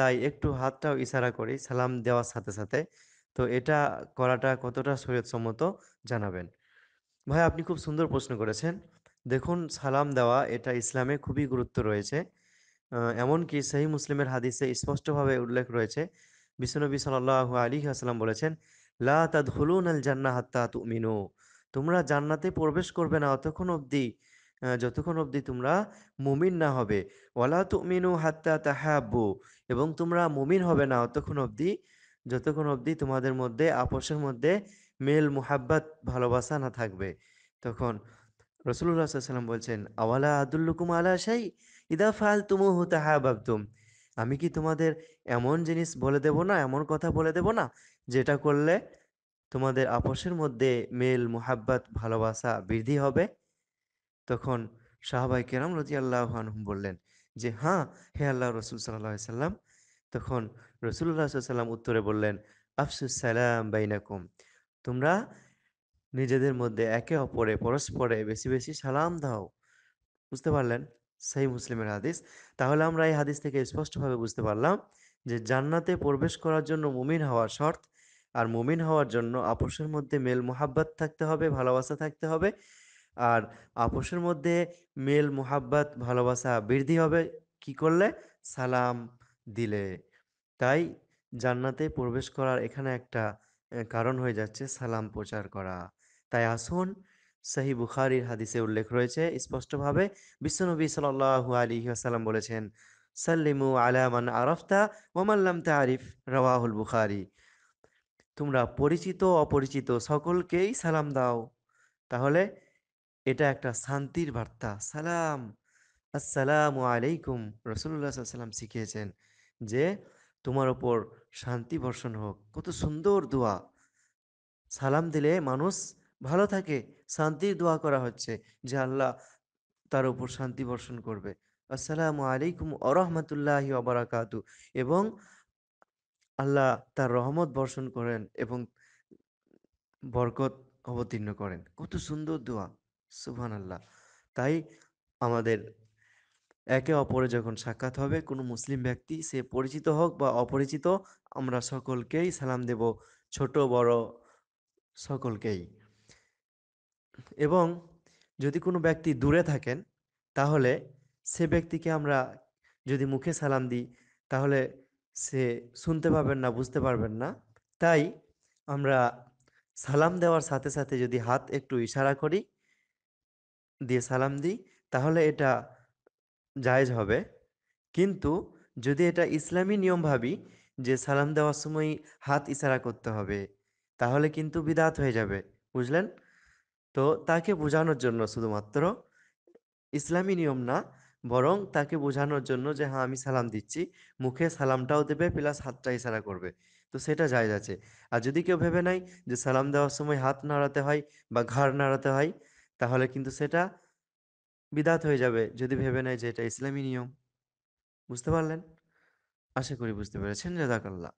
তাই একটু হাতটাও ইশারা করি সালাম দেওয়ার সাথে সাথে তো এটা করাটা কতটা শরীয়তসম্মত জানাবেন ভাই আপনি খুব সুন্দর প্রশ্ন করেছেন দেখুন সালাম দেওয়া এটা ইসলামে খুবই গুরুত্ব রয়েছে এমনকি সেই মুসলিমের হাদিসে স্পষ্টভাবে উল্লেখ রয়েছে বিশ্বনবী সাল্লাহ আলী আসসালাম বলেছেন লা তাদ হলুন আল জান্না হাত্তা তুমিনু তোমরা জান্নাতে প্রবেশ করবে না অতক্ষণ অবধি যতক্ষণ অবধি তোমরা মুমিন না হবে ওয়ালা তুমিনু হাত্তা তাহাবু এবং তোমরা মুমিন হবে না অতক্ষণ অবধি যতক্ষণ অবধি তোমাদের মধ্যে আপোষের মধ্যে মেল মুহাব্বাত ভালোবাসা না থাকবে তখন রসুল্লাহ সাল্লাম বলছেন আওয়ালা আদুল্লুকুম আলা শাই ইদা ফাল তুমু তাহাবাবতুম আমি কি তোমাদের এমন জিনিস বলে দেব না এমন কথা বলে দেব না যেটা করলে তোমাদের আপোষের মধ্যে মেল মুহাব্বাত ভালোবাসা বৃদ্ধি হবে তখন সাহাবাই কেরাম রাজি আল্লাহ বললেন যে হ্যাঁ হে আল্লাহ রসুল সাল্লাম তখন রসুল্লাহ সাল্লাম উত্তরে বললেন আফসুস সালাম বাইনাকুম তোমরা নিজেদের মধ্যে একে অপরে পরস্পরে বেশি বেশি সালাম দাও বুঝতে পারলেন সেই মুসলিমের হাদিস তাহলে আমরা এই হাদিস থেকে স্পষ্টভাবে বুঝতে পারলাম যে জান্নাতে প্রবেশ করার জন্য মুমিন হওয়া শর্ত আর মুমিন হওয়ার জন্য আপোষের মধ্যে মেল মোহাব্বত থাকতে হবে ভালোবাসা থাকতে হবে আর আপোষের মধ্যে মেল মোহাব্বত ভালোবাসা বৃদ্ধি হবে কি করলে সালাম দিলে তাই জান্নাতে প্রবেশ করার এখানে একটা কারণ হয়ে যাচ্ছে সালাম প্রচার করা তাই আসুন সাহি বুখারির হাদিসে উল্লেখ রয়েছে স্পষ্টভাবে বিশ্বনবী সাল্লাল্লাহু আলী আসাল্লাম বলেছেন সাল্লিমু আলামান আরফতা ওমাল্লাম তারিফ রওয়াহুল বুখারি তোমরা পরিচিত অপরিচিত সকলকেই সালাম দাও তাহলে এটা একটা শান্তির বার্তা সালাম আসসালামু আলাইকুম রসুল্লা সাল্লাম শিখিয়েছেন যে তোমার ওপর শান্তি বর্ষণ হোক কত সুন্দর দোয়া সালাম দিলে মানুষ ভালো থাকে শান্তির দোয়া করা হচ্ছে যে আল্লাহ তার উপর শান্তি বর্ষণ করবে আসসালামু আলাইকুম আরহামতুল্লাহ আবরাকাতু এবং আল্লাহ তার রহমত বর্ষণ করেন এবং বরকত অবতীর্ণ করেন কত সুন্দর দোয়া সুহান আল্লাহ তাই আমাদের একে অপরে যখন সাক্ষাৎ হবে কোনো মুসলিম ব্যক্তি সে পরিচিত হোক বা অপরিচিত আমরা সকলকেই সালাম দেব ছোট বড় সকলকেই এবং যদি কোনো ব্যক্তি দূরে থাকেন তাহলে সে ব্যক্তিকে আমরা যদি মুখে সালাম দিই তাহলে সে শুনতে পাবেন না বুঝতে পারবেন না তাই আমরা সালাম দেওয়ার সাথে সাথে যদি হাত একটু ইশারা করি দিয়ে সালাম দিই তাহলে এটা জায়েজ হবে কিন্তু যদি এটা ইসলামী নিয়ম ভাবি যে সালাম দেওয়ার সময় হাত ইশারা করতে হবে তাহলে কিন্তু বিদাত হয়ে যাবে বুঝলেন তো তাকে বোঝানোর জন্য শুধুমাত্র ইসলামী নিয়ম না বরং তাকে বোঝানোর জন্য যে হ্যাঁ আমি সালাম দিচ্ছি মুখে সালামটাও দেবে প্লাস হাতটা ইশারা করবে তো সেটা যায় আছে আর যদি কেউ ভেবে নাই যে সালাম দেওয়ার সময় হাত নাড়াতে হয় বা ঘাড় নাড়াতে হয় তাহলে কিন্তু সেটা বিদাত হয়ে যাবে যদি ভেবে নেয় যে এটা ইসলামী নিয়ম বুঝতে পারলেন আশা করি বুঝতে পেরেছেন জাজাকাল্লাহ